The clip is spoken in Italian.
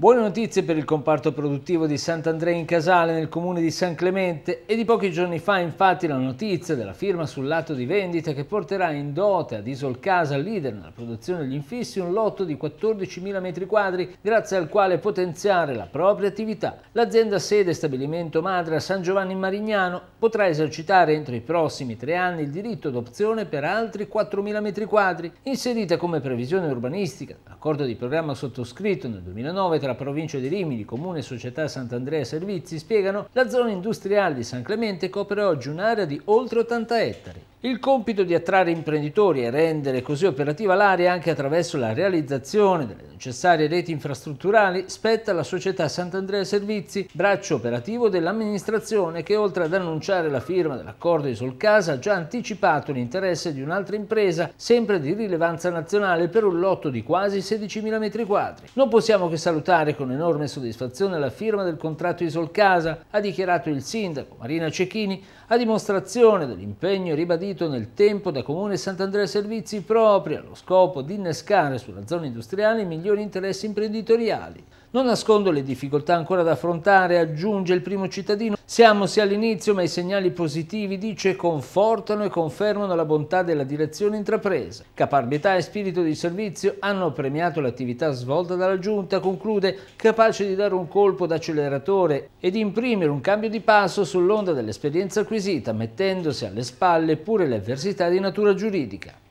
Buone notizie per il comparto produttivo di Sant'Andrea in Casale nel comune di San Clemente e di pochi giorni fa infatti la notizia della firma sul lato di vendita che porterà in dote ad Isol Casa, leader nella produzione degli infissi, un lotto di 14.000 m2 grazie al quale potenziare la propria attività. L'azienda sede stabilimento madre a San Giovanni Marignano potrà esercitare entro i prossimi tre anni il diritto d'opzione per altri 4.000 m2 inserita come previsione urbanistica. L'accordo di programma sottoscritto nel 2009 tra tra provincia di Rimini, Comune, Società Sant'Andrea Servizi spiegano la zona industriale di San Clemente copre oggi un'area di oltre 80 ettari. Il compito di attrarre imprenditori e rendere così operativa l'area anche attraverso la realizzazione delle necessarie reti infrastrutturali spetta alla società Sant'Andrea Servizi, braccio operativo dell'amministrazione che oltre ad annunciare la firma dell'accordo di Solcasa ha già anticipato l'interesse di un'altra impresa, sempre di rilevanza nazionale, per un lotto di quasi 16.000 m2. Non possiamo che salutare con enorme soddisfazione la firma del contratto di Solcasa, ha dichiarato il sindaco Marina Cecchini, a dimostrazione dell'impegno ribadito differito nel tempo da Comune Sant'Andrea Servizi propri allo scopo di innescare sulla zona industriale migliori interessi imprenditoriali. Non nascondo le difficoltà ancora da affrontare, aggiunge il primo cittadino. Siamo sia all'inizio, ma i segnali positivi, dice, confortano e confermano la bontà della direzione intrapresa. Caparbietà e spirito di servizio hanno premiato l'attività svolta dalla Giunta, conclude, capace di dare un colpo d'acceleratore e di imprimere un cambio di passo sull'onda dell'esperienza acquisita, mettendosi alle spalle pure le avversità di natura giuridica.